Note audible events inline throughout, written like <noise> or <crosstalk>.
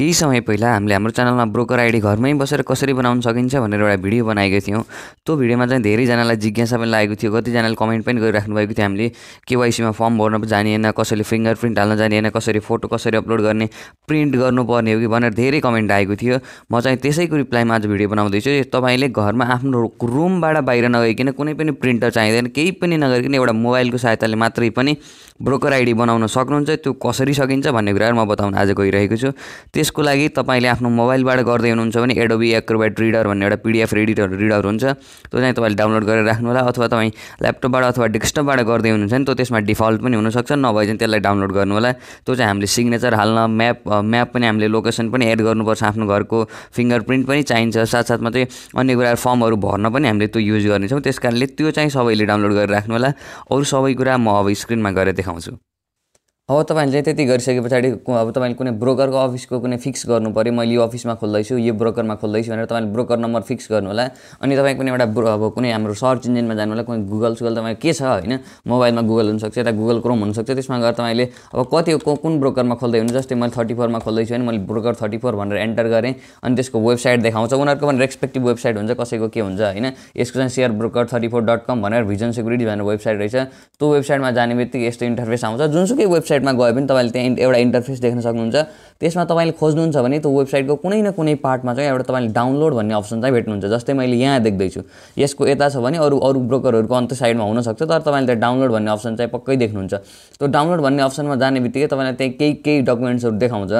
केही समय पहिला हामीले हाम्रो च्यानलमा ब्रोकर आइडी घरमै बसेर कसरी बनाउन सकिन्छ भनेर एउटा भिडियो बनाएको थियौँ त्यो भिडियोमा चाहिँ धेरैजनालाई जिज्ञासा पनि लागेको थियो कतिजनाले कमेन्ट पनि गरिराख्नु भएको थियो हामीले केवाइसीमा फर्म भर्न जानिएन कसैले फिङ्गर प्रिन्ट हाल्न जानिएन कसरी फोटो कसरी अपलोड गर्ने प्रिन्ट गर्नुपर्ने हो कि भनेर धेरै कमेन्ट आएको थियो म चाहिँ त्यसैको रिप्लाईमा आज भिडियो बनाउँदैछु तपाईँले घरमा आफ्नो रुमबाट बाहिर नगइकन कुनै पनि प्रिन्टर चाहिँदैन केही पनि नगरिकन एउटा मोबाइलको सहायताले मात्रै पनि ब्रोकर आइडी बनाउन सक्नुहुन्छ त्यो कसरी सकिन्छ भन्ने कुराहरू म बताउन आज गइरहेको छु त्यस त्यसको लागि तपाईँले आफ्नो मोबाइलबाट गर्दै हुनुहुन्छ भने एडोबी एक्रोबाइट रिडर भन्ने एउटा पिडिएफ रिडिटर रिडर हुन्छ त्यो चाहिँ तपाईँले डाउनलोड गरेर राख्नु होला अथवा तपाईँ ल्यापटपबाट अथवा डेस्कटपबाट गर्दै हुनुहुन्छ भने त्यो त्यसमा डिफल्ट पनि हुनसक्छ नभए चाहिँ त्यसलाई डाउनलोड गर्नु होला त्यो चाहिँ हामीले सिग्नेचर हाल्न म्याप म्याप पनि हामीले लोकेसन पनि एड गर्नुपर्छ आफ्नो घरको फिङ्गर प्रिन्ट पनि चाहिन्छ साथसाथमा चाहिँ अन्य कुरा फर्महरू भर्न पनि हामीले त्यो युज गर्नेछौँ त्यस कारणले त्यो चाहिँ सबैले डाउनलोड गरेर राख्नु होला अरू सबै कुरा म अब स्क्रिनमा गएर देखाउँछु अब तपाईँहरूले त्यति गरिसके पछाडि अब तपाईँले कुनै ब्रोकरको अफिसको कुनै फिक्स गर्नु पऱ्यो मैले यो अफिसमा खोल्दैछु यो ब्रोकरमा खोल्दैछु भनेर तपाईँले ब्रोकर नम्बर फिक्स गर्नु होला अनि तपाईँ कुनै एउटा अब कुनै हाम्रो सर्च इन्जिनमा जानु होला कुनै गुगल सुगल तपाईँ के छ होइन मोबाइलमा गुगल हुनसक्छ यता गुगल क्रोम हुनसक्छ त्यसमा गएर तपाईँले अब कति कुन ब्रोकरमा खोल्दै हुनु जस्तै मैले थर्टी फोरमा खोल्दैछु भने मैले ब्रोकर थर्टी फोर भनेर एन्टर गरेँ अनि त्यसको वेबसाइट देखाउँछ उनीहरूको पनि रेस्पेक्टिभ वेबसाइट हुन्छ कसैको के हुन्छ होइन यसको चाहिँ share broker thirty four dot com भनेर भिजन सेक्युरिटी भनेर वेबसाइट रहेछ त्यो वेबसाइटमा जाने बित्तिकै यस्तो इन्टरफेस आउँछ जुनसुकै वेबसाइट वेबसाइटमा गए पनि तपाईँले त्यहाँ एउटा इन्टरफेस देख्न सक्नुहुन्छ त्यसमा तपाईँले खोज्नुहुन्छ भने त्यो वेबसाइटको कुनै न कुनै पार्टमा चाहिँ एउटा तपाईँले डाउनलोड भन्ने अप्सन चाहिँ भेट्नुहुन्छ जस्तै मैले यहाँ देख्दैछु यसको यता छ भने अरू अरू ब्रोकरहरूको अन्त साइडमा हुनसक्छ तर तपाईँले त्यहाँ डाउनलोड भन्ने अप्सन चाहिँ पक्कै देख्नुहुन्छ त्यो डाउनलोड भन्ने अप्सनमा जाने बित्तिकै तपाईँलाई त्यहाँ केही केही डकुमेन्ट्सहरू देखाउँछ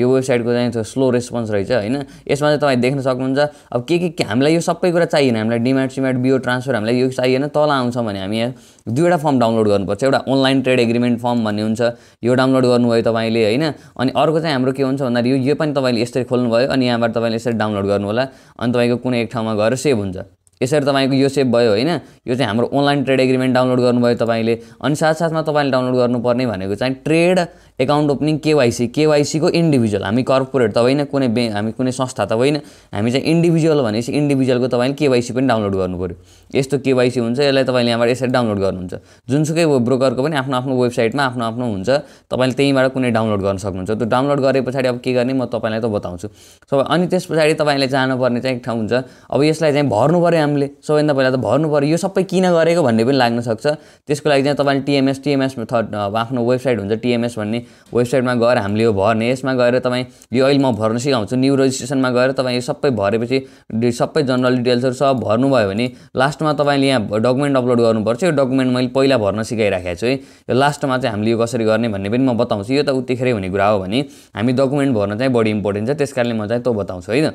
यो वेबसाइटको चाहिँ त्यो स्लो रेस्पोन्स रहेछ होइन यसमा चाहिँ तपाईँ देख्न सक्नुहुन्छ अब के के हामीलाई यो सबै कुरा चाहिएन हामीलाई डिमार्ट सिम्याट बियो ट्रान्सफर हामीलाई यो चाहिएन तल आउँछ भने हामी यहाँ दुईवटा फर्म डाउनलोड गर्नुपर्छ एउटा अनलाइन ट्रेड एग्रिमेन्ट फर्म भन्ने हुन्छ यो डाउनलोड गर्नुभयो तपाईँले होइन अनि अर्को चाहिँ हाम्रो के हुन्छ भन्दाखेरि यो यो पनि तपाईँले यसरी खोल्नुभयो अनि यहाँबाट तपाईँले यसरी डाउनलोड गर्नु होला अनि तपाईँको कुनै एक ठाउँमा गएर सेभ हुन्छ यसरी तपाईँको यो सेभ भयो होइन यो चाहिँ हाम्रो अनलाइन ट्रेड एग्रिमेन्ट डाउनलोड गर्नुभयो तपाईँले अनि साथसाथमा तपाईँले डाउनलोड गर्नुपर्ने भनेको चाहिँ ट्रेड एकाउन्ट ओपनिङ केवाइसी केवाइसीको इन्डिभिजुअल हामी कर्पोरेट त होइन कुनै ब्याङ्क हामी कुनै संस्था त होइन हामी चाहिँ इन्डिभिजुअल भनेपछि इन्डिभिजुअलको तपाईँले केवाइसी पनि डाउनलोड गर्नु पऱ्यो यस्तो केवाइसी हुन्छ यसलाई तपाईँले यहाँबाट यसरी डाउनलोड गर्नुहुन्छ जुनसुकै ब्रोकरको पनि आफ्नो आफ्नो वेबसाइटमा आफ्नो आफ्नो हुन्छ तपाईँले त्यहीँबाट कुनै डाउनलोड गर्न सक्नुहुन्छ त्यो डाउनलोड गरे पछाडि अब के गर्ने म तपाईँलाई त बताउँछु सब अनि त्यस पछाडि तपाईँले जानुपर्ने चाहिँ एक ठाउँ हुन्छ अब यसलाई चाहिँ भर्नु पऱ्यो हामीले सबैभन्दा पहिला त भर्नु पऱ्यो यो सबै किन गरेको भन्ने पनि लाग्न सक्छ त्यसको लागि चाहिँ तपाईँले टिएमएस टिएमएस थर्ड आफ्नो वेबसाइट हुन्छ टिएमएस भन्ने वेबसाइटमा गएर हामीले यो भर्ने यसमा गएर तपाईँ यो अहिले म भर्न सिकाउँछु न्यु रेजिस्ट्रेसनमा गएर तपाईँ यो सबै भरेपछि सबै जनरल डिटेल्सहरू सब भर्नुभयो भने लास्टमा तपाईँले यहाँ डकुमेन्ट अपलोड गर्नुपर्छ यो डकुमेन्ट मैले पहिला भर्न सिकाइराखेको छु है यो लास्टमा चाहिँ हामीले यो कसरी गर्ने भन्ने पनि म बताउँछु यो त उत्तिखेरै हुने कुरा हो भने हामी डकुमेन्ट भर्न चाहिँ बढी इम्पोर्टेन्ट छ त्यस कारणले म चाहिँ त्यो बताउँछु है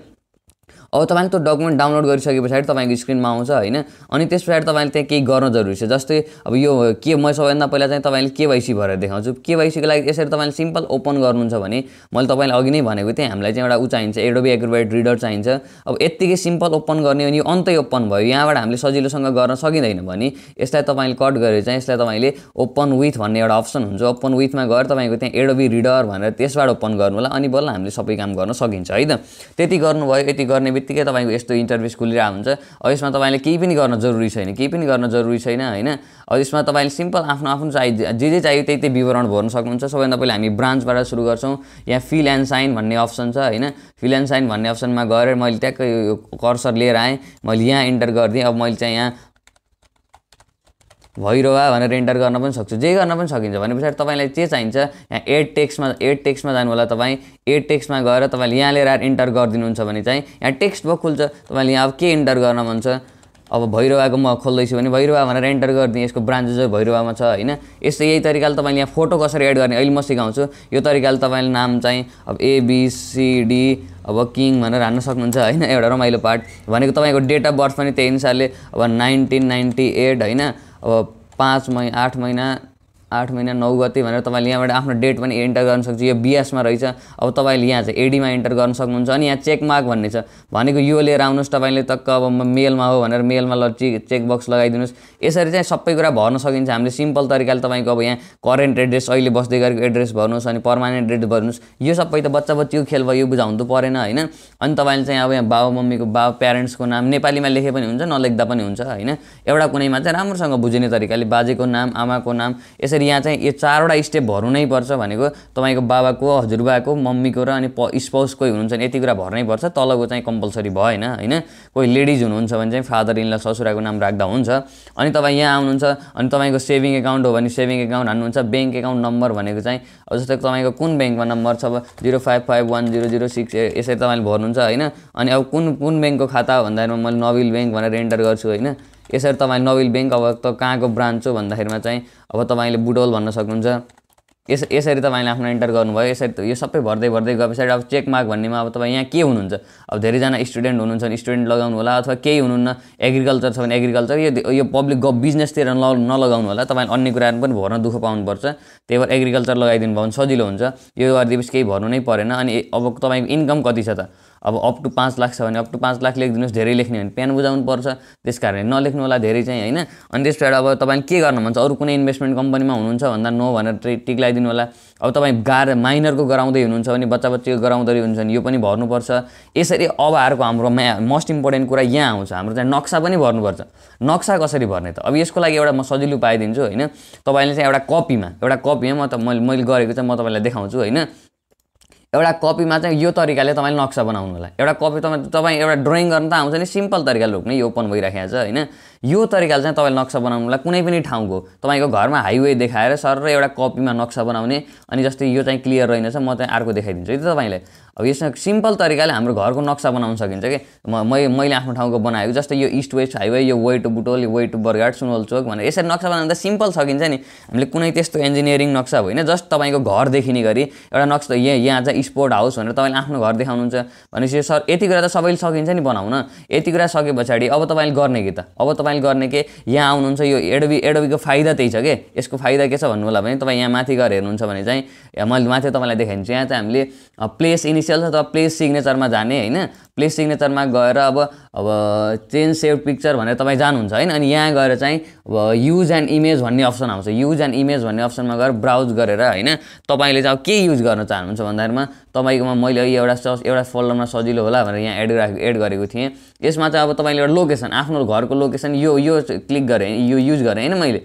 अब तपाईँले त्यो डकुमेन्ट डाउनलोड गरिसके पछाडि तपाईँको स्क्रिनमा आउँछ होइन अनि त्यस पछाडि तपाईँले त्यहाँ केही गर्न जरुरी छ जस्तै अब यो के म सबैभन्दा पहिला चाहिँ तपाईँले केवाइसी भएर देखाउँछु केवाइसीको लागि यसरी तपाईँले सिम्पल ओपन गर्नुहुन्छ भने मैले तपाईँलाई अघि नै भनेको थिएँ हामीलाई चाहिँ एउटा ऊ चाहिन्छ एडोबी एग्रोबाइट रिडर चाहिन्छ अब यत्तिकै सिम्पल ओपन गर्ने अनि यो अन्तै ओपन भयो यहाँबाट हामीले सजिलोसँग गर्न सकिँदैन भने यसलाई तपाईँले कट गरेर चाहिँ यसलाई तपाईँले ओपन विथ भन्ने एउटा अप्सन हुन्छ ओपन विथमा गएर तपाईँको त्यहाँ एडोबी रिडर भनेर त्यसबाट ओपन गर्नु होला अनि बल्ल हामीले सबै काम गर्न सकिन्छ है त त्यति गर्नुभयो यति गर्ने बित्तिकै तपाईँको यस्तो इन्टरभ्युस खुलिरहेको हुन्छ अब यसमा तपाईँले केही पनि गर्न जरुरी छैन केही पनि गर्न जरुरी छैन होइन अब यसमा तपाईँले सिम्पल आफ्नो आफ्नो चाहियो जे जे चाहियो त्यही त्यही विवरण भर्न सक्नुहुन्छ सबैभन्दा पहिला हामी ब्रान्चबाट सुरु गर्छौँ यहाँ फिल एन्ड साइन भन्ने अप्सन छ होइन फिल एन्ड साइन भन्ने अप्सनमा गएर मैले ट्याक्कै यो कर्सर लिएर आएँ मैले यहाँ इन्टर गरिदिएँ अब मैले चाहिँ यहाँ भैरवा भनेर इन्टर गर्न पनि सक्छु जे गर्न पनि सकिन्छ भने पछाडि तपाईँलाई के चाहिन्छ यहाँ एड टेक्स्टमा एड टेक्स्टमा जानु होला तपाईँ एड टेक्स्टमा गएर तपाईँले यहाँ लिएर आएर इन्टर गरिदिनुहुन्छ भने चाहिँ यहाँ टेक्स्ट बुक खुल्छ तपाईँले यहाँ अब के इन्टर गर्न मन छ अब भैरवाको म खोल्दैछु भने भैरवा भनेर इन्टर गरिदिएँ यसको ब्रान्चेस भैरवामा छ होइन यस्तै यही तरिकाले तपाईँले यहाँ फोटो कसरी एड गर्ने अहिले म सिकाउँछु यो तरिकाले तपाईँले नाम चाहिँ अब एबिसिडी अब किङ भनेर हान्न सक्नुहुन्छ होइन एउटा रमाइलो पार्ट भनेको तपाईँको डेट अफ बर्थ पनि त्यही अनुसारले अब नाइन्टिन नाइन्टी एट होइन अब पाँच महिना आठ महिना आठ महिना नौ गति भनेर तपाईँले यहाँबाट आफ्नो डेट पनि इन्टर गर्न सक्छ यो बिएसमा रहेछ अब तपाईँले यहाँ चाहिँ एडीमा इन्टर गर्न सक्नुहुन्छ अनि यहाँ चेक मार्क भन्ने छ भनेको यो लिएर आउनुहोस् तपाईँले तक्क अब मेलमा हो भनेर मेलमा ल चेक चेकबक्स लगाइदिनुहोस् यसरी चाहिँ सबै कुरा भर्न सकिन्छ हामीले सिम्पल तरिकाले तपाईँको अब यहाँ करेन्ट एड्रेस अहिले बस्दै गरेको एड्रेस भर्नुहोस् अनि पर्मानेन्ट एड्रेस भर्नुहोस् यो सबै त बच्चा बच्चीको खेल भयो यो बुझाउनु परेन होइन अनि तपाईँले चाहिँ अब यहाँ बाबा मम्मीको बाबा प्यारेन्ट्सको नाम नेपालीमा लेखे पनि हुन्छ नलेख्दा पनि हुन्छ होइन एउटा कुनैमा चाहिँ राम्रोसँग बुझिने तरिकाले बाजेको नाम आमाको नाम यसरी फेरि यहाँ चाहिँ यो चारवटा स्टेप भर्नै पर्छ भनेको तपाईँको बाबाको हजुरबाको मम्मीको र अनि प स्पाउस कोही हुनुहुन्छ भने यति कुरा भर्नै पर्छ तलको चाहिँ कम्पलसरी भएन होइन कोही लेडिज हुनुहुन्छ भने चाहिँ फादर इनलाई ससुराको नाम राख्दा हुन्छ अनि तपाईँ यहाँ आउनुहुन्छ अनि तपाईँको सेभिङ एकाउन्ट हो भने सेभिङ एकाउन्ट हान्नुहुन्छ ब्याङ्क एकाउन्ट नम्बर भनेको चाहिँ जस्तो तपाईँको कुन ब्याङ्कमा नम्बर छ अब zero five five one zero zero six यसरी तपाईँले भर्नुहुन्छ होइन अनि अब कुन कुन ब्याङ्कको खाता हो भन्दाखेरि मैले नोबिल ब्याङ्क भनेर एन्टर गर्छु होइन यसरी तपाईँले नोबेल ब्याङ्क अब त कहाँको ब्रान्च हो भन्दाखेरिमा चाहिँ अब तपाईँले बुडोल भन्न सक्नुहुन्छ यस यसरी तपाईँले आफ्नो इन्टर गर्नुभयो यसरी यो सबै भर्दै भर्दै गए पछाडि अब चेक मार्क भन्नेमा अब तपाईँ यहाँ के हुनुहुन्छ अब धेरैजना स्टुडेन्ट हुनुहुन्छ भने स्टुडेन्ट लगाउनु होला अथवा केही हुनुहुन्न एग्रिकल्चर छ भने एग्रिकल्चर यो यो पब्लिक ग बिजनेसतिर नलगाउनु होला तपाईँले अन्य कुराहरू पनि भर्न दुःख पाउनुपर्छ त्यही भएर एग्रिकल्चर लगाइदिनु भयो भने सजिलो हुन्छ यो गरिदिएपछि केही भर्नु नै परेन अनि अब तपाईँको इन्कम कति छ त अब अप टु पाँच लाख छ भने अप टु पाँच लाख लेखिदिनुहोस् धेरै लेख्ने भने प्यान बुझाउनु पर्छ त्यस कारणले नलेख्नु होला धेरै चाहिँ होइन अनि त्यस पछाडि अब तपाईँले के गर्नु भन्छ अरू कुनै इन्भेस्टमेन्ट कम्पनीमा हुनुहुन्छ भन्दा नो भनेर ट्रे टिक लगाइदिनु होला अब तपाईँ गाह्रो माइनरको गराउँदै हुनुहुन्छ भने बच्चा बच्चीको गराउँदै हुनुहुन्छ भने यो पनि भर्नुपर्छ यसरी अब अर्को हाम्रो मोस्ट इम्पोर्टेन्ट कुरा यहाँ आउँछ हाम्रो चाहिँ नक्सा पनि भर्नुपर्छ नक्सा कसरी भर्ने त अब यसको लागि एउटा म सजिलो पाइदिन्छु होइन तपाईँले चाहिँ एउटा कपीमा एउटा कपीमा म त मैले मैले गरेको चाहिँ म तपाईँलाई देखाउँछु होइन एउटा कपीमा चाहिँ यो तरिकाले तपाईँले नक्सा बनाउनु होला एउटा कपी तपाईँ तपाईँ एउटा ड्रइङ गर्न त आउँछ नि सिम्पल तरिकाले रोक्ने यो ओपन भइराखेको छ होइन यो तरिकाले चाहिँ तपाईँले नक्सा बनाउनुलाई कुनै पनि ठाउँको तपाईँको घरमा हाइवे देखाएर सर र एउटा कपीमा नक्सा बनाउने अनि जस्तै यो चाहिँ क्लियर रहेनछ म चाहिँ अर्को देखाइदिन्छु है त तपाईँलाई अब यसमा सिम्पल तरिकाले हाम्रो घरको नक्सा बनाउन सकिन्छ कि म मैले आफ्नो ठाउँको बनाएको जस्तै यो इस्ट वेस्ट हाइवे यो वे टु बुटोल यो वे टु बरगाड सुनोल चोक भनेर यसरी नक्सा बनाउँदा सिम्पल सकिन्छ नि हामीले कुनै त्यस्तो इन्जिनियरिङ नक्सा होइन जस्ट तपाईँको घर देखिने गरी एउटा नक्सा यहाँ यहाँ चाहिँ स्पोर्ट हाउस भनेर तपाईँले आफ्नो घर देखाउनुहुन्छ भनेपछि सर यति कुरा त सबैले सकिन्छ नि बनाउन यति कुरा सके पछाडि अब तपाईँले गर्ने कि त अब तपाईँ गर्ने के यहाँ आउनुहुन्छ यो एडबी एडबीको फाइदा त्यही छ कि यसको फाइदा के छ भन्नु होला भने तपाईँ यहाँ माथि गएर हेर्नुहुन्छ भने चाहिँ मैले माथि तपाईँलाई देखाइदिन्छु यहाँ चाहिँ हामीले प्लेस इनिसियल अथवा प्लेस सिग्नेचरमा जाने होइन प्लेस सिग्नेचरमा गएर अब अब चेन्ज सेभ पिक्चर भनेर तपाईँ जानुहुन्छ होइन अनि यहाँ गएर चाहिँ अब युज एन्ड इमेज भन्ने अप्सन आउँछ युज एन्ड इमेज भन्ने अप्सनमा गएर ब्राउज गरेर होइन तपाईँले चाहिँ अब के युज गर्न चाहनुहुन्छ भन्दाखेरिमा तपाईँकोमा मैले एउटा स एउटा फोल्डरमा सजिलो होला भनेर यहाँ एड राख एड गरेको थिएँ यसमा चाहिँ अब तपाईँले एउटा लोकेसन आफ्नो घरको लोकेसन यो यो क्लिक गरेँ यो युज गरेँ होइन मैले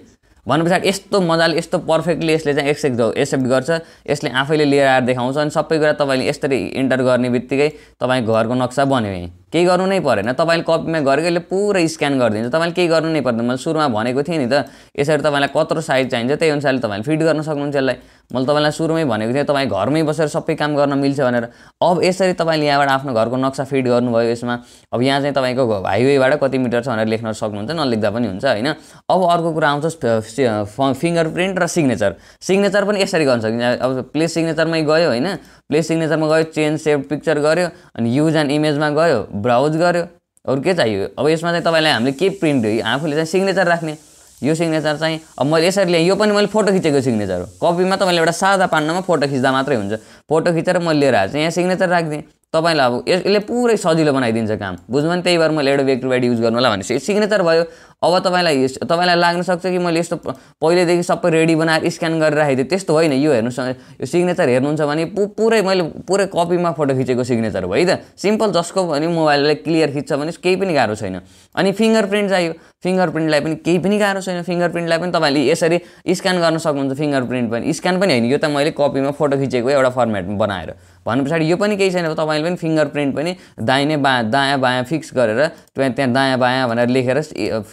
भने पछाडि यस्तो मजाले यस्तो पर्फेक्टली यसले चाहिँ एक्सेप्ट एक्सेप्ट गर्छ यसले आफैले लिएर आएर देखाउँछ अनि सबै कुरा तपाईँले यसरी इन्टर गर्ने बित्तिकै तपाईँको घरको नक्सा बन्यो है केही गर्नु नै परेन तपाईँले कपीमा यसले पुरा स्क्यान गरिदिन्छ तपाईँले केही गर्नु नै पर्दैन मैले सुरुमा भनेको थिएँ नि त यसरी तपाईँलाई कत्रो साइज चाहिन्छ त्यही अनुसारले तपाईँले फिट गर्न सक्नुहुन्छ यसलाई मैले तपाईँलाई सुरुमै भनेको थिएँ तपाईँ घरमै बसेर सबै काम गर्न मिल्छ भनेर अब यसरी तपाईँले यहाँबाट आफ्नो घरको नक्सा फिट गर्नुभयो यसमा अब यहाँ चाहिँ तपाईँको हाइवेबाट कति मिटर छ भनेर लेख्न सक्नुहुन्छ नलेख्दा पनि हुन्छ होइन अब अर्को कुरा आउँछ फिङ्गर प्रिन्ट र सिग्नेचर सिग्नेचर पनि यसरी गर्न सकिन्छ अब प्लेस सिग्नेचरमै गयो होइन प्लेस सिग्नेचरमा गयो चेन सेभ पिक्चर गऱ्यो अनि युज एन्ड इमेजमा गयो ब्राउज गऱ्यो अरू के चाहियो अब यसमा चाहिँ तपाईँलाई हामीले के प्रिन्ट आफूले चाहिँ सिग्नेचर राख्ने यो सिग्नेचर चाहिँ अब मैले यसरी ल्याएँ यो पनि मैले फोटो खिचेको सिग्नेचर हो कपीमा तपाईँले एउटा सादा पान्नमा फोटो खिच्दा मात्रै हुन्छ फोटो खिचेर मैले लिएर आएको छु यहाँ सिग्नेचर राखिदिएँ तपाईँलाई अब यसले पुरै सजिलो बनाइदिन्छ काम बुझ्नु नि त्यही भएर मैले एउटा वेक्टर युज युज होला भनेपछि सिग्नेचर भयो अब तपाईँलाई तपाईँलाई लाग्न सक्छ कि मैले यस्तो पहिल्यैदेखि सबै रेडी बनाएर स्क्यान गरेर राखेको थिएँ त्यस्तो होइन यो हेर्नु यो सिग्नेचर हेर्नुहुन्छ भने पु पुरै मैले पुरै कपीमा फोटो खिचेको सिग्नेचर हो है त सिम्पल जसको पनि मोबाइललाई क्लियर खिच्छ भने केही पनि गाह्रो छैन अनि फिङ्गर प्रिन्ट चाहियो फिङ्गर प्रिन्टलाई पनि केही पनि गाह्रो छैन फिङ्गर प्रिन्टलाई पनि तपाईँले यसरी स्क्यान गर्न सक्नुहुन्छ फिङ्गर प्रिन्ट पनि स्क्यान पनि होइन यो त मैले कपीमा फोटो खिचेको एउटा फर्मेटमा बनाएर भन्नु पछाडि यो पनि केही छैन तपाईँले पनि फिङ्गर प्रिन्ट पनि दाहिने बायाँ दायाँ बायाँ फिक्स गरेर त्यहाँ दायाँ बायाँ भनेर लेखेर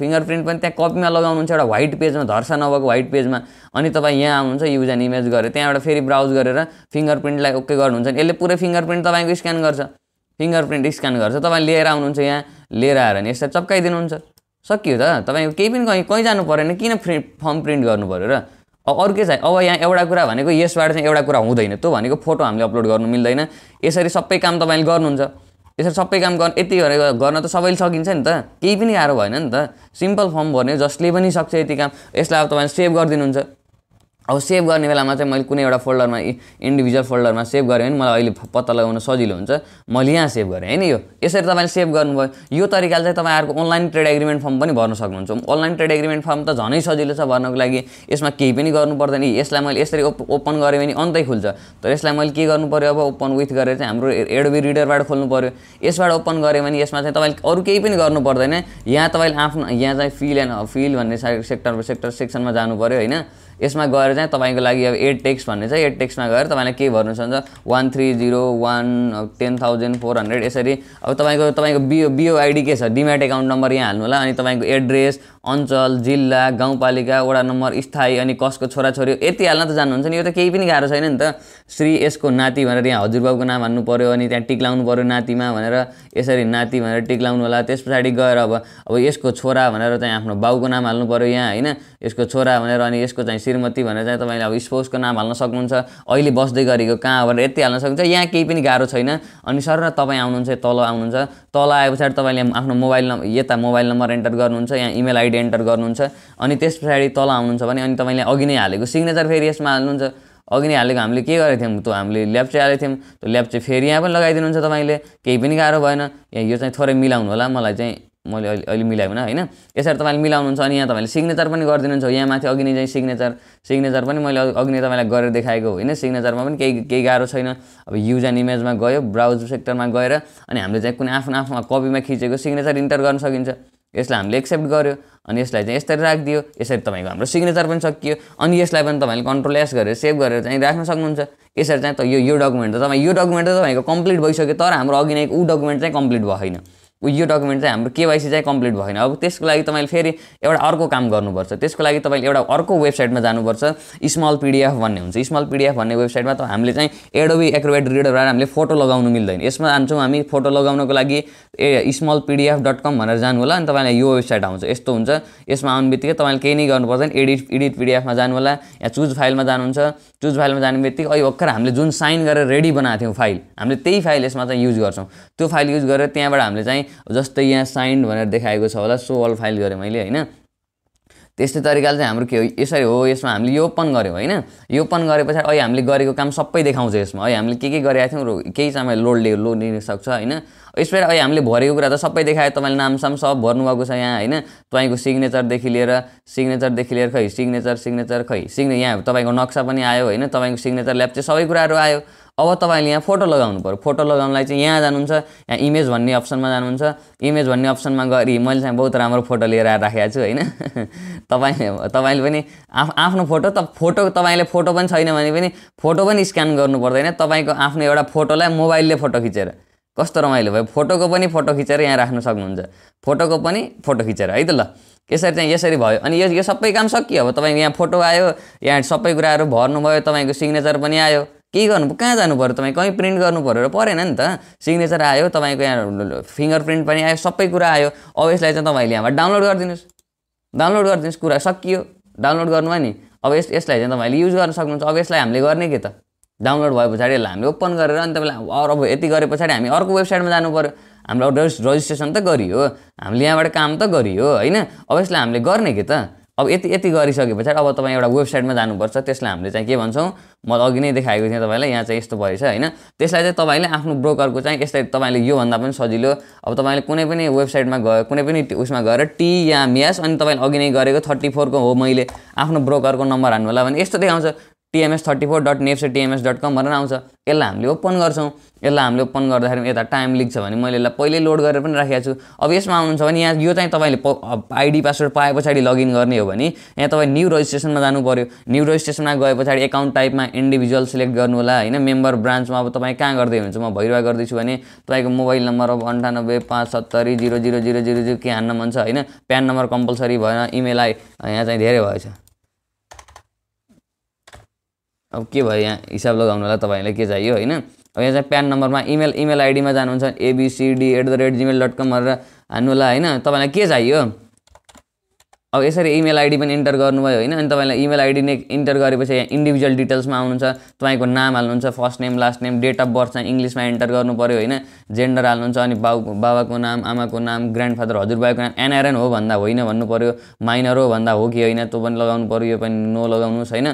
फिङ्गर कलर प्रिन्ट पनि त्यहाँ कपीमा लगाउनुहुन्छ एउटा व्हाइट पेजमा धर्सा नभएको व्हाइट पेजमा अनि तपाईँ यहाँ आउनुहुन्छ युज एन्ड इमेज गरेर त्यहाँबाट फेरि ब्राउज गरेर फिङ्गर प्रिन्टलाई ओके गर्नुहुन्छ यसले पुरै फिङ्गर प्रिन्ट तपाईँको स्क्यान गर्छ फिङ्गर प्रिन्ट स्क्यान गर्छ तपाईँ लिएर आउनुहुन्छ यहाँ लिएर आएर नि यसलाई चप्काइदिनुहुन्छ सकियो त तपाईँको केही पनि कहीँ कहीँ जानु परेन किन फ्रि फर्म प्रिन्ट गर्नु पऱ्यो र अब अरू के चाहिँ अब यहाँ एउटा कुरा भनेको यसबाट चाहिँ एउटा कुरा हुँदैन त्यो भनेको फोटो हामीले अपलोड गर्नु मिल्दैन यसरी सबै काम तपाईँले गर्नुहुन्छ यसरी सबै काम गर्न यति गरेर गर्न त सबैले सकिन्छ नि त केही पनि गाह्रो भएन नि त सिम्पल फर्म भर्ने जसले पनि सक्छ यति काम यसलाई अब तपाईँले सेभ गरिदिनुहुन्छ अब सेभ गर्ने बेलामा चाहिँ मैले कुनै एउटा फोल्डरमा इन्डिभिजुअल फोल्डरमा सेभ गरेँ भने मलाई अहिले पत्ता लगाउन सजिलो हुन्छ मैले यहाँ सेभ गरेँ होइन यो यसरी तपाईँले सेभ गर्नुभयो यो तरिकाले चाहिँ तपाईँहरूको अनलाइन ट्रेड एग्रिमेन्ट फर्म पनि भर्न सक्नुहुन्छ अनलाइन ट्रेड एग्रिमेन्ट फर्म त झनै सजिलो छ भर्नको लागि यसमा केही पनि गर्नु पर्दैन यसलाई मैले यसरी ओपन गरेँ भने अन्तै खुल्छ तर यसलाई मैले के गर्नु पऱ्यो अब ओपन विथ गरेर चाहिँ हाम्रो एडोबी रिडरबाट खोल्नु पऱ्यो यसबाट ओपन गऱ्यो भने यसमा चाहिँ तपाईँले अरू केही पनि गर्नु पर्दैन यहाँ तपाईँले आफ्नो यहाँ चाहिँ फिल एन्ड फिल भन्ने सेक्टर सेक्टर सेक्सनमा जानु पऱ्यो होइन यसमा गएर चाहिँ तपाईँको लागि अब एड टेक्स्ट भन्ने छ एड टेक्स्टमा गएर तपाईँलाई के भर्नु छ one three zero one ten thousand four hundred यसरी अब तपाईँको तपाईँको बिओ बिओआइडी के छ डिमेट एकाउन्ट नम्बर यहाँ हाल्नु होला अनि तपाईँको एड्रेस अञ्चल जिल्ला गाउँपालिका वडा नम्बर स्थायी अनि कसको छोराछोरी यति हाल्न त जान्नुहुन्छ नि यो त केही पनि गाह्रो छैन नि त श्री यसको नाति भनेर यहाँ हजुरबाबुको नाम हान्नु पऱ्यो अनि त्यहाँ टिक लाउनु पऱ्यो नातिमा भनेर यसरी नाति भनेर टिक लाउनु होला त्यस पछाडि गएर अब अब यसको छोरा भनेर चाहिँ आफ्नो बाउको नाम हाल्नु पऱ्यो यहाँ होइन यसको छोरा भनेर अनि यसको चाहिँ श्रीमती भनेर चाहिँ तपाईँले अब स्पोर्ट्सको नाम हाल्न सक्नुहुन्छ अहिले बस्दै गरेको कहाँ भनेर यति हाल्न सक्नुहुन्छ यहाँ केही पनि गाह्रो छैन अनि सर र तपाईँ आउनुहुन्छ तल आउनुहुन्छ तल आए पछाडि तपाईँले आफ्नो मोबाइल नम्बर यता मोबाइल नम्बर एन्टर गर्नुहुन्छ यहाँ इमेल आइडी साइड एन्टर गर्नुहुन्छ अनि त्यस पछाडि तल आउनुहुन्छ भने अनि तपाईँले अघि नै हालेको सिग्नेचर फेरि यसमा हाल्नुहुन्छ अघि नै हालेको हामीले के गरेको थियौँ त्यो हामीले ल्याप्चे चाहिँ हालेको थियौँ त्यो ल्याप फेरि यहाँ पनि लगाइदिनुहुन्छ तपाईँले केही पनि गाह्रो भएन यहाँ यो चाहिँ थोरै मिलाउनु होला मलाई चाहिँ मैले अहिले अहिले मिलाएँ होइन यसरी तपाईँले मिलाउनुहुन्छ अनि यहाँ तपाईँले सिग्नेचर पनि गरिदिनुहुन्छ यहाँ माथि अघि नै चाहिँ सिग्नेचर सिग्नेचर पनि मैले अघि नै तपाईँलाई गरेर देखाएको होइन सिग्नेचरमा पनि केही केही गाह्रो छैन अब युज एन्ड इमेजमा गयो ब्राउज सेक्टरमा गएर अनि हामीले चाहिँ कुनै आफ्नो आफ्नो कपीमा खिचेको सिग्नेचर इन्टर गर्न सकिन्छ यसलाई हामीले एक्सेप्ट गर्यो अनि यसलाई चाहिँ यसरी राखिदियो यसरी तपाईँको हाम्रो सिग्नेचर पनि सकियो अनि यसलाई पनि तपाईँले कन्ट्रोल एस गरेर सेभ गरेर चाहिँ राख्न सक्नुहुन्छ यसरी चाहिँ त यो यो डकुमेन्ट त तपाईँ यो डकुमेन्ट त तपाईँको कम्प्लिट भइसक्यो तर हाम्रो अघि नै ऊ डकुमेन्ट चाहिँ कम्प्लिट भएन यो डकुमेन्ट चाहिँ हाम्रो केवाइसी चाहिँ कम्प्लिट भएन अब त्यसको लागि तपाईँले फेरि एउटा अर्को काम गर्नुपर्छ त्यसको लागि तपाईँले एउटा अर्को वेबसाइटमा जानुपर्छ स्मल पिडिएफ भन्ने हुन्छ स्मल पिडिएफ भन्ने वेबसाइटमा त हामीले चाहिँ एडोबी एक्रोबेट भएर हामीले फोटो लगाउनु मिल्दैन यसमा जान्छौँ हामी फोटो लगाउनको लागि a small PDF dot com भनेर जानु होला अनि तपाईँलाई यो वेबसाइट आउँछ यस्तो हुन्छ यसमा आउने बित्तिकै तपाईँले केही नै गर्नुपर्छ पर्दैन एडिट एडिट पिडिएफमा जानु होला या चुज फाइलमा जानुहुन्छ चुज फाइलमा जाने बित्तिकै अहिले भर्खर हामीले जुन साइन गरेर रेडी बनाएको थियौँ फाइल हामीले त्यही फाइल यसमा चाहिँ युज गर्छौँ त्यो फाइल युज गरेर त्यहाँबाट हामीले चाहिँ जस्तै यहाँ साइन भनेर देखाएको छ होला सो अल फाइल गरेँ मैले होइन त्यस्तै तरिकाले चाहिँ हाम्रो के हो यसरी हो यसमा हामीले यो ओपन गऱ्यौँ होइन यो ओपन गरे पछाडि अहिले हामीले गरेको काम सबै देखाउँछ यसमा है हामीले के के गरेका थियौँ केही समय लोड लियो लोड लिन सक्छ होइन यसरी अहिले हामीले भरेको कुरा त सबै देखायो तपाईँले नामसाम सब भर्नुभएको छ यहाँ होइन तपाईँको सिग्नेचरदेखि लिएर सिग्नेचरदेखि लिएर खै सिग्नेचर सिग्नेचर खै सिग्ने यहाँ तपाईँको नक्सा पनि आयो होइन तपाईँको सिग्नेचर ल्याप चाहिँ सबै कुराहरू आयो अब तपाईँले यहाँ फोटो लगाउनु पऱ्यो फोटो लगाउनलाई चाहिँ यहाँ जानुहुन्छ यहाँ इमेज भन्ने अप्सनमा जानुहुन्छ इमेज भन्ने अप्सनमा गरी मैले चाहिँ बहुत राम्रो फोटो लिएर रा राखेको छु होइन <laughs> तपाईँ तपाईँले पनि आफ आफ्नो फोटो त फोटो तपाईँले फोटो पनि छैन भने पनि फोटो पनि स्क्यान गर्नु पर्दैन तपाईँको आफ्नो एउटा फोटोलाई मोबाइलले फोटो खिचेर कस्तो रमाइलो भयो फोटोको पनि फोटो खिचेर यहाँ राख्न सक्नुहुन्छ फोटोको पनि फोटो खिचेर है त ल यसरी चाहिँ यसरी भयो अनि यो यो सबै काम सकियो अब तपाईँको यहाँ फोटो आयो यहाँ सबै कुराहरू भर्नुभयो तपाईँको सिग्नेचर पनि आयो के गर्नु कहाँ जानु पऱ्यो तपाईँ कहीँ प्रिन्ट गर्नु पऱ्यो र परेन नि त सिग्नेचर आयो तपाईँको यहाँ फिङ्गर प्रिन्ट पनि आयो सबै कुरा आयो अब यसलाई चाहिँ तपाईँले यहाँबाट डाउनलोड गरिदिनुहोस् डाउनलोड गरिदिनुहोस् कुरा सकियो डाउनलोड गर्नुमा नि अब यस यसलाई चाहिँ तपाईँले युज गर्न सक्नुहुन्छ अब यसलाई हामीले गर्ने के त डाउनलोड भए पछाडि यसलाई हामीले ओपन गरेर अनि तपाईँलाई अरू अब यति गरे पछाडि हामी अर्को वेबसाइटमा जानु पऱ्यो हाम्रो रजिस्ट्रेसन त गरियो हामीले यहाँबाट काम त गरियो होइन अब यसलाई हामीले गर्ने के त अब यति यति गरिसके पछाडि अब तपाईँ एउटा वेबसाइटमा जानुपर्छ त्यसलाई हामीले चाहिँ के भन्छौँ म अघि नै देखाएको थिएँ तपाईँलाई यहाँ चाहिँ यस्तो भएछ होइन त्यसलाई चाहिँ तपाईँले आफ्नो ब्रोकरको चाहिँ यसलाई तपाईँले योभन्दा पनि सजिलो अब तपाईँले कुनै पनि वेबसाइटमा गयो कुनै पनि उसमा गएर टी या म्यास अनि तपाईँले अघि नै गरेको थर्टी फोरको हो मैले आफ्नो ब्रोकरको नम्बर हान्नु होला भने यस्तो देखाउँछ TMS thirty four dot NEPSE TMS dot com भनेर आउँछ यसलाई हामीले ओपन गर्छौँ यसलाई हामीले ओपन गर्दाखेरि यता टाइम लिन्छ भने मैले यसलाई पहिल्यै लोड गरेर पनि राखेको छु अब यसमा आउनुहुन्छ भने यहाँ यो चाहिँ तपाईँले आइडी पासवर्ड पाए पछाडि लगइन गर्ने हो भने यहाँ तपाईँ न्यू रजिस्ट्रेसनमा जानु पऱ्यो न्यू रजिस्ट्रेसनमा गए पछाडि एकाउन्ट टाइपमा इन्डिभिजुअल सिलेक्ट गर्नु होला होइन मेम्बर ब्रान्चमा अब तपाईँ कहाँ गर्दै हुनुहुन्छ म भैरुवा गर्दैछु भने तपाईँको मोबाइल नम्बर अब अन्ठानब्बे पाँच सत्तरी zero zero zero zero zero के हान्न मन छ होइन प्यान नम्बर कम्पलसरी भएन इमेल आई यहाँ चाहिँ धेरै भएछ अब के भयो यहाँ हिसाब लगाउनुलाई तपाईँलाई के चाहियो होइन अब यहाँ चाहिँ प्यान नम्बरमा इमेल इमेल आइडीमा जानुहुन्छ ABCD at the rate Gmail dot com भनेर हान्नु होला होइन तपाईँलाई के चाहियो अब यसरी इमेल आइडी पनि इन्टर गर्नुभयो होइन अनि तपाईँलाई इमेल आइडी नै इन्टर गरेपछि यहाँ इन्डिभिजुअल डिटेल्समा आउनुहुन्छ तपाईँको नाम हाल्नुहुन्छ first name last name date of birth चाहिँ इङ्ग्लिसमा इन्टर गर्नु पऱ्यो होइन जेन्डर हाल्नुहुन्छ अनि बाउ बाबाको नाम आमाको नाम ग्रान्ड फादर हजुरबाको नाम एनआरएन हो भन्दा होइन भन्नु पऱ्यो माइनर हो भन्दा हो कि होइन त्यो पनि लगाउनु पऱ्यो यो पनि नो लगाउनुहोस् होइन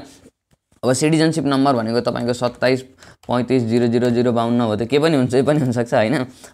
अब सिटिजनसिप नम्बर भनेको तपाईँको सत्ताइस पैँतिस जिरो जिरो जिरो बाहन्न हो त के पनि हुन्छ पनि हुनसक्छ होइन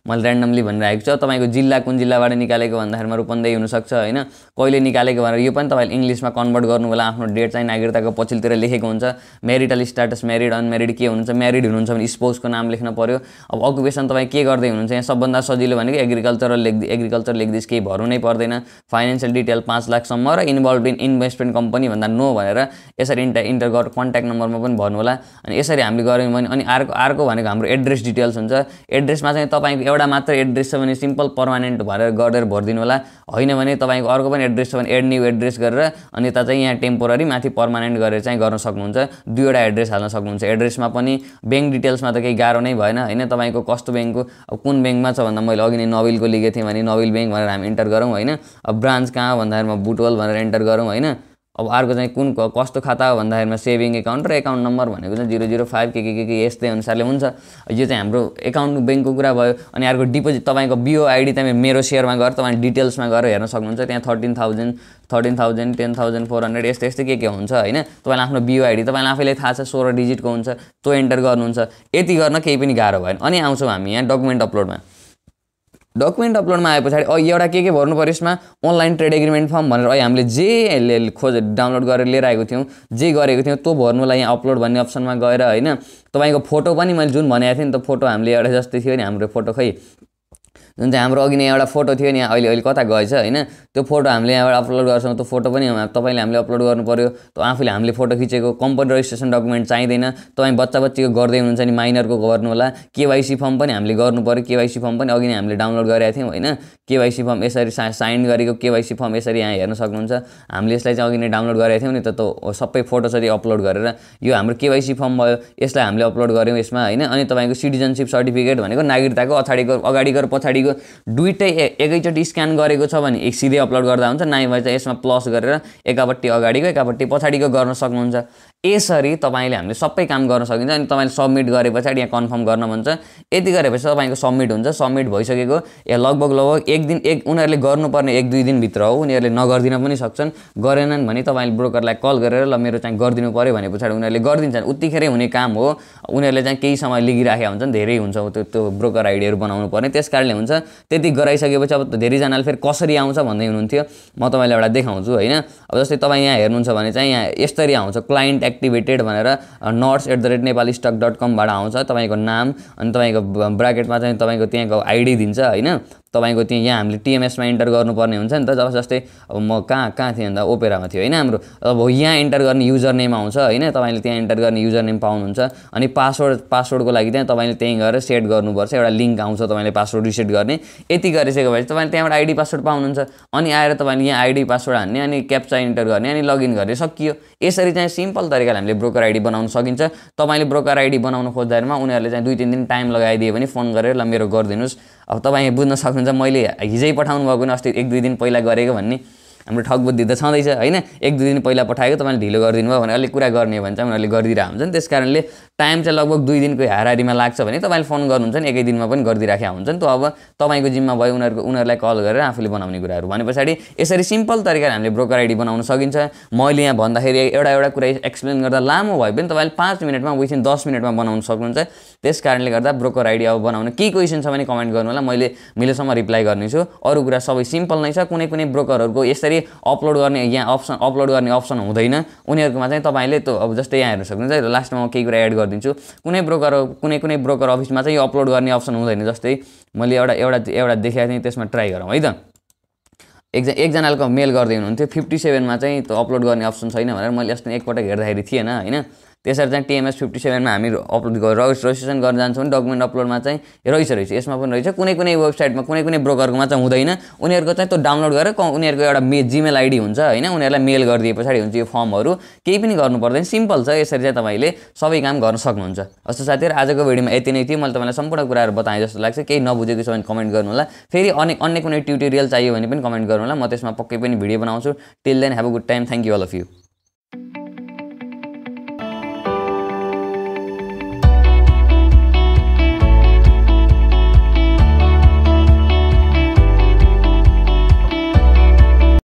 मैले ऱ्यान्डमली भनिरहेको छु तपाईँको जिल्ला कुन जिल्लाबाट निकालेको भन्दाखेरिमा रूपन्दै हुनसक्छ होइन कहिले निकालेको भनेर यो पनि तपाईँले इङ्ग्लिसमा कन्भर्ट गर्नु होला आफ्नो डेट चाहिँ नागरिकताको पछिल्लोतिर लेखेको हुन्छ म्यारिटल स्ट्याटस म्यारिड अनमेरिड के हुनुहुन्छ म्यारिड हुनुहुन्छ भने स्पोजको नाम लेख्न पऱ्यो अब अकुपेसन तपाईँ के गर्दै हुनुहुन्छ यहाँ सबभन्दा सजिलो भनेको एग्रिकल्चरल लेख एग्रिकल्चर लेख्दैछ केही भर्नु नै पर्दैन फाइनेन्सियल डिटेल पाँच लाखसम्म र इन्भल्भ इन इन्भेस्टमेन्ट कम्पनी भन्दा नो भनेर यसरी इन्टर इन्टर कन्ट्याक्ट कन्ट्याक्ट नम्बरमा पनि भर्नु होला अनि यसरी हामीले गऱ्यौँ भने अनि अर्को अर्को भनेको हाम्रो एड्रेस डिटेल्स हुन्छ एड्रेसमा चाहिँ तपाईँको एउटा मात्र एड्रेस छ भने सिम्पल पर्मानेन्ट भनेर गरेर भरिदिनु होला होइन भने तपाईँको अर्को पनि एड्रेस छ भने एड न्यू एड्रेस गरेर अनि यता चाहिँ यहाँ टेम्पोररी माथि पर्मानेन्ट गरेर चाहिँ गर्न सक्नुहुन्छ दुईवटा एड्रेस हाल्न सक्नुहुन्छ एड्रेसमा पनि ब्याङ्क डिटेल्समा त केही गाह्रो नै भएन होइन तपाईँको कस्तो ब्याङ्कको अब कुन ब्याङ्कमा छ भन्दा मैले अघि नै नोबिलको लिएको थिएँ भने नोबिल ब्याङ्क भनेर हामी इन्टर गरौँ होइन अब ब्रान्च कहाँ भन्दाखेरि म बुटवल भनेर इन्टर गरौँ होइन अब अर्को चाहिँ कुन कस्तो खाता हो भन्दाखेरिमा सेभिङ एकाउन्ट र एकाउन्ट नम्बर भनेको चाहिँ जिरो जिरो फाइभ के के के के यस्तै अनुसारले हुन्छ यो चाहिँ हाम्रो एकाउन्ट ब्याङ्कको कुरा भयो अनि अर्को डिपोजिट तपाईँको बिओआइडी तपाईँ मेरो सेयरमा गएर तपाईँ डिटेल्समा गएर हेर्न सक्नुहुन्छ त्यहाँ thirteen thousand thirteen thousand ten thousand four hundred यस्तै यस्तै के के हुन्छ होइन तपाईँलाई आफ्नो आइडी तपाईँलाई आफैले थाहा छ सोह्र डिजिटको हुन्छ त्यो इन्टर गर्नुहुन्छ यति गर्न केही पनि गाह्रो भएन अनि आउँछौँ हामी यहाँ डकुमेन्ट अपलोडमा डकुमेन्ट अपलोडमा आए पछाडि अघि एउटा के के भर्नु पऱ्यो यसमा अनलाइन ट्रेड एग्रिमेन्ट फर्म भनेर अहिले हामीले जे खोज डाउनलोड गरेर लिएर आएको थियौँ जे गरेको थियौँ त्यो भर्नुलाई यहाँ अपलोड भन्ने अप्सनमा गएर होइन तपाईँको फोटो पनि मैले जुन भनेको थिएँ नि त फोटो हामीले एउटा जस्तै थियो नि हाम्रो फोटो खै जुन चाहिँ हाम्रो अघि नै एउटा फोटो थियो नि अहिले अहिले कता गएछ होइन त्यो फोटो हामीले यहाँबाट अपलोड गर्छौँ त्यो फोटो पनि तपाईँले हामीले अपलोड गर्नु पऱ्यो त आफूले हामीले फोटो खिचेको कम्पनी रेजिस्ट्रेसन डकुमेन्ट चाहिँदैन तपाईँ बच्चा बच्चीको गर्दै हुनुहुन्छ नि माइनरको गर्नु होला केवाइसी फर्म पनि हामीले गर्नु पऱ्यो केवाइसी फर्म पनि अघि नै हामीले डाउनलोड गरेका थियौँ होइन केवाइसी फर्म यसरी साइन गरेको केवाइसी फर्म यसरी यहाँ हेर्न सक्नुहुन्छ हामीले यसलाई चाहिँ अघि नै डाउनलोड गरेका थियौँ नि त त्यो सबै फोटोसरी अपलोड गरेर यो हाम्रो केवाइसी फर्म भयो यसलाई हामीले अपलोड गऱ्यौँ यसमा होइन अनि तपाईँको सिटिजनसिप सर्टिफिकेट भनेको नागरिकताको अगाडिको अगाडिको र पछाडिको भनेको दुइटै एकैचोटि स्क्यान गरेको छ भने एक सिधै अपलोड गर्दा हुन्छ नाइ भए चाहिँ यसमा प्लस गरेर एकापट्टि अगाडिको एकापट्टि पछाडिको गर्न सक्नुहुन्छ यसरी तपाईँले हामीले सबै काम गर्न सकिन्छ अनि तपाईँले सब्मिट गरे पछाडि यहाँ कन्फर्म गर्न भन्छ यति गरेपछि तपाईँको सब्मिट हुन्छ सब्मिट भइसकेको या लगभग लगभग एक दिन एक उनीहरूले गर्नुपर्ने एक दुई दिनभित्र हो उनीहरूले नगरिदिन पनि सक्छन् गरेनन् भने तपाईँले ब्रोकरलाई कल गरेर ल मेरो चाहिँ गरिदिनु पऱ्यो भने पछाडि उनीहरूले गरिदिन्छन् उत्तिखेरै हुने काम हो उनीहरूले चाहिँ केही समय लिगिराखेका हुन्छन् धेरै हुन्छ त्यो त्यो ब्रोकर आइडीहरू बनाउनु पर्ने त्यस कारणले हुन्छ त्यति गराइसकेपछि अब धेरैजनाले फेरि कसरी आउँछ भन्दै हुनुहुन्थ्यो म तपाईँलाई एउटा देखाउँछु होइन अब जस्तै तपाईँ यहाँ हेर्नुहुन्छ भने चाहिँ यहाँ यसरी आउँछ क्लाइन्ट एक्टिभेटेड भनेर nurse at the rate Nepali stock dot कमबाट आउँछ तपाईँको नाम अनि तपाईँको ब्राकेटमा चाहिँ तपाईँको त्यहाँको आइडी दिन्छ होइन तपाईँको त्यहाँ यहाँ हामीले टिएमएसमा इन्टर गर्नुपर्ने हुन्छ नि त जब जस्तै अब म कहाँ कहाँ थिएँ भन्दा ओपेरामा थियो होइन हाम्रो अब यहाँ इन्टर गर्ने युजर नेम आउँछ होइन तपाईँले त्यहाँ इन्टर गर्ने युजर नेम पाउनुहुन्छ अनि पासवर्ड पासवर्डको लागि त्यहाँ तपाईँले त्यहीँ गएर सेट गर्नुपर्छ एउटा लिङ्क आउँछ तपाईँले पासवर्ड रिसेट गर्ने यति गरिसकेपछि तपाईँले त्यहाँबाट आइडी पासवर्ड पाउनुहुन्छ अनि आएर तपाईँले यहाँ आइडी पासवर्ड हान्ने अनि क्याप्चा इन्टर गर्ने अनि लगइन गर्ने सकियो यसरी चाहिँ सिम्पल त तरिकाले हामीले ब्रोकर आइडी बनाउन सकिन्छ तपाईँले ब्रोकर आइडी बनाउनु खोज्दाखेरिमा उनीहरूले चाहिँ दुई तिन दिन टाइम लगाइदियो भने फोन गरेर ल मेरो गरिदिनुहोस् अब तपाईँ बुझ्न सक्नुहुन्छ मैले हिजै पठाउनु भएको अस्ति एक दुई दिन पहिला गरेको भन्ने हाम्रो ठगबुद्धि त छँदैछ होइन एक दुई दिन पहिला पठाएको तपाईँले ढिलो गरिदिनु भयो भने अलिक कुरा गर्ने भने चाहिँ उनीहरूले गरिदिरहेको हुन्छ नि त्यस कारणले टाइम चाहिँ लगभग दुई दिनको हारारीमा लाग्छ भने तपाईँले फोन गर्नुहुन्छ नि एकै दिनमा पनि गरिदिइराखेको हुन्छ नि त अब तपाईँको जिम्मा भयो उनीहरूको उनीहरूलाई कल गरेर आफूले बनाउने कुराहरू भने पछाडि यसरी सिम्पल तरिकाले हामीले ब्रोकर आइडी बनाउन सकिन्छ मैले यहाँ भन्दाखेरि एउटा एउटा कुरा एक्सप्लेन गर्दा लामो भए पनि तपाईँले पाँच मिनटमा विथिन दस मिनटमा बनाउन सक्नुहुन्छ त्यस कारणले गर्दा ब्रोकर आइडी अब बनाउन के क्वेसन छ भने कमेन्ट गर्नु होला मैले मिलेसम्म रिप्लाई गर्नेछु अरू कुरा सबै सिम्पल नै छ कुनै कुनै ब्रोकरहरूको यसरी गरी अपलोड गर्ने यहाँ अप्सन अपलोड गर्ने अप्सन हुँदैन उनीहरूकोमा चाहिँ तपाईँले त्यो अब जस्तै यहाँ हेर्न सक्नुहुन्छ लास्टमा म केही कुरा एड गरिदिन्छु कुनै ब्रोकर कुनै कुनै ब्रोकर अफिसमा चाहिँ यो अपलोड गर्ने अप्सन हुँदैन जस्तै मैले एउटा एउटा एउटा देखाएको थिएँ त्यसमा ट्राई गरौँ है त एकजना एकजनाको मेल गर्दै हुनुहुन्थ्यो फिफ्टी सेभेनमा चाहिँ त्यो अपलोड गर्ने अप्सन छैन भनेर मैले यस्तो एकपटक हेर्दाखेरि थिएन होइन त्यसरी चाहिँ टिएमएस फिफ्टी सेभेनमा हामी अपलोड गरेर रजिस्ट्रेसन गर्न जान्छौँ डकुमेन्ट अपलोडमा चाहिँ रहेछ रहेछ यसमा पनि रहेछ कुनै कुनै वेबसाइटमा कुनै कुनै ब्रोकरकोमा चाहिँ हुँदैन उनीहरूको चाहिँ त्यो डाउनलोड गरेर उनीहरूको एउटा मे जिमेल आइडी हुन्छ होइन उनीहरूलाई मेल गरिदिए पछाडि हुन्छ यो फर्महरू केही पनि गर्नु पर्दैन सिम्पल छ यसरी चाहिँ तपाईँले सबै काम गर्न सक्नुहुन्छ जस्तो साथीहरू आजको भिडियोमा यति नै थियो मैले तपाईँलाई सम्पूर्ण कुराहरू बताएँ जस्तो लाग्छ केही नबुझेको छ भने कमेन्ट गर्नु होला फेरि अन्य अन्य कुनै ट्युटोरियल चाहियो भने पनि कमेन्ट गर्नु होला म त्यसमा पक्कै पनि भिडियो बनाउँछु till then have a good time thank you all of you